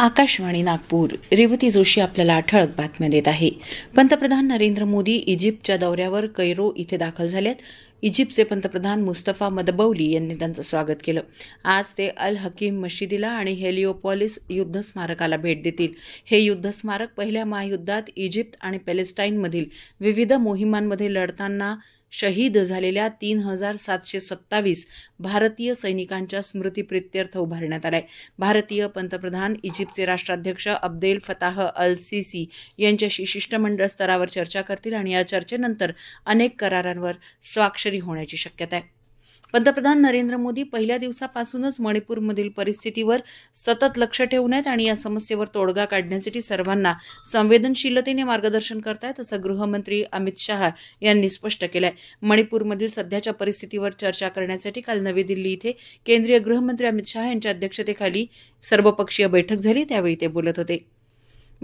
आकाशवाणी नागपूर रेवती जोशी आपल्याला ठळक बातम्या देत आहे पंतप्रधान नरेंद्र मोदी इजिप्तच्या दौऱ्यावर कैरो इथे दाखल झाल्यात इजिप्तचे पंतप्रधान मुस्तफा मदबौली यांनी त्यांचं स्वागत केलं आज ते अल हकीम मशिदीला आणि हेलिओपॉलिस युद्ध स्मारकाला भेट देतील हे युद्ध स्मारक पहिल्या महायुद्धात इजिप्त आणि पॅलेस्टाईनमधील विविध मोहिमांमध्ये लढताना शहीद झालेल्या तीन हजार सातशे सत्तावीस भारतीय सैनिकांच्या स्मृतीप्रित्यर्थ उभारण्यात आलाय भारतीय पंतप्रधान इजिप्तचे राष्ट्राध्यक्ष अब्देल फताह अल सिसी यांच्याशी शिष्टमंडळ स्तरावर चर्चा करतील आणि या चर्चेनंतर अनेक करारांवर स्वाक्षरी होण्याची शक्यता आहे पंतप्रधान नरेंद्र मोदी पहिल्या दिवसापासूनच मणिपूरमधील परिस्थितीवर सतत लक्ष ठेवून आहेत आणि या समस्येवर तोडगा काढण्यासाठी सर्वांना संवेदनशीलतेने मार्गदर्शन करतायत असं गृहमंत्री अमित शहा यांनी स्पष्ट केलंय मणिपूरमधील सध्याच्या परिस्थितीवर चर्चा करण्यासाठी काल नवी दिल्ली इथे केंद्रीय गृहमंत्री अमित शहा यांच्या अध्यक्षतेखाली सर्वपक्षीय बैठक झाली त्यावेळी ते बोलत होते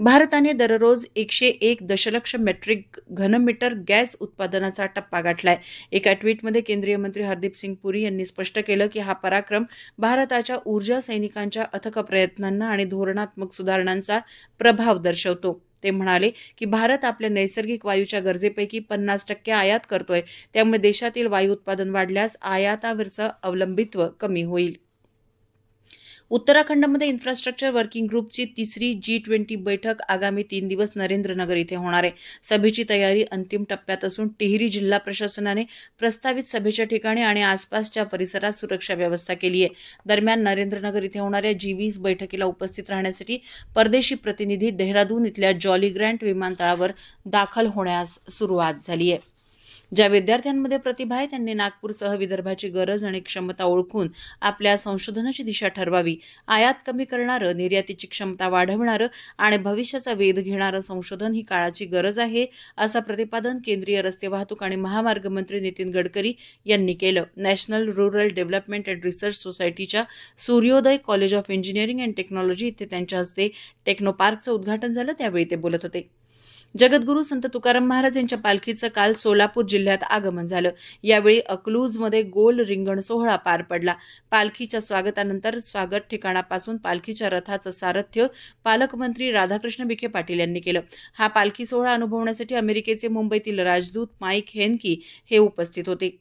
भारताने दररोज एकशे एक दशलक्ष मेट्रिक घनमीटर गॅस उत्पादनाचा टप्पा गाठलाय एका ट्विटमध्ये केंद्रीय मंत्री हरदीप सिंग पुरी यांनी स्पष्ट केलं की हा पराक्रम भारताच्या ऊर्जा सैनिकांच्या अथक प्रयत्नांना आणि धोरणात्मक सुधारणांचा प्रभाव दर्शवतो ते म्हणाले की भारत आपल्या नैसर्गिक वायूच्या गरजेपैकी पन्नास टक्के आयात करतोय त्यामुळे देशातील वायू उत्पादन वाढल्यास आयातावरचं अवलंबित्व कमी होईल उत्तराखंडमध्ये इन्फ्रास्ट्रक्चर वर्किंग ग्रुपची तिसरी जी ट्वेंटी बैठक आगामी तीन दिवस नरेंद्रनगर इथे होणार आहे सभेची तयारी अंतिम टप्प्यात असून टिहरी जिल्हा प्रशासनाने प्रस्तावित सभेच्या ठिकाणी आणि आसपासच्या परिसरात सुरक्षा व्यवस्था केली आहे दरम्यान नरेंद्रनगर इथे होणाऱ्या जी वीस बैठकीला उपस्थित राहण्यासाठी परदेशी प्रतिनिधी डेहराडून इथल्या जॉली ग्रँट विमानतळावर दाखल होण्यास सुरुवात झाली आहे ज्या विद्यार्थ्यांमध्ये प्रतिभा आहे त्यांनी नागपूरसह विदर्भाची गरज आणि क्षमता ओळखून आपल्या संशोधनाची दिशा ठरवावी आयात कमी करणारं निर्यातीची क्षमता वाढवणारं आणि भविष्याचा वेध घेणारं संशोधन ही काळाची गरज आहे असं प्रतिपादन केंद्रीय रस्ते वाहतूक आणि महामार्ग मंत्री नितीन गडकरी यांनी केलं national rural development and research सोसायटीच्या Suryoday college of engineering and technology इथे त्यांच्या हस्ते टेक्नो पार्कचं उद्घाटन झालं त्यावेळी ते बोलत होते जगद्गुरू संत तुकाराम महाराज यांच्या पालखीचं काल सोलापूर जिल्ह्यात आगमन झालं यावेळी अकलूजमध्ये गोल रिंगण सोहळा पार पडला पालखीच्या स्वागतानंतर स्वागत ठिकाणापासून पालखीच्या रथाचं सारथ्य पालकमंत्री राधाकृष्ण विखे पाटील यांनी केलं हा पालखी सोहळा अनुभवण्यासाठी अमेरिकेचे मुंबईतील राजदूत माईक हेनकी हे उपस्थित होते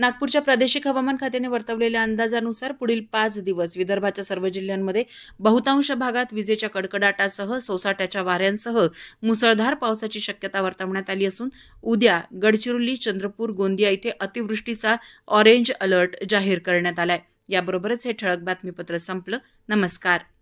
नागपूरच्या प्रादेशिक हवामान खात्याने वर्तवलेल्या अंदाजानुसार पुढील पाच दिवस विदर्भाच्या सर्व जिल्ह्यांमध्ये बहुतांश भागात विजेच्या कडकडाटासह सोसाट्याच्या वाऱ्यांसह मुसळधार पावसाची शक्यता वर्तवण्यात आली असून उद्या गडचिरोली चंद्रपूर गोंदिया इथे अतिवृष्टीचा ऑरेंज अलर्ट जाहीर करण्यात आलाय याबरोबरच हे ठळक बातमीपत्र संपलं नमस्कार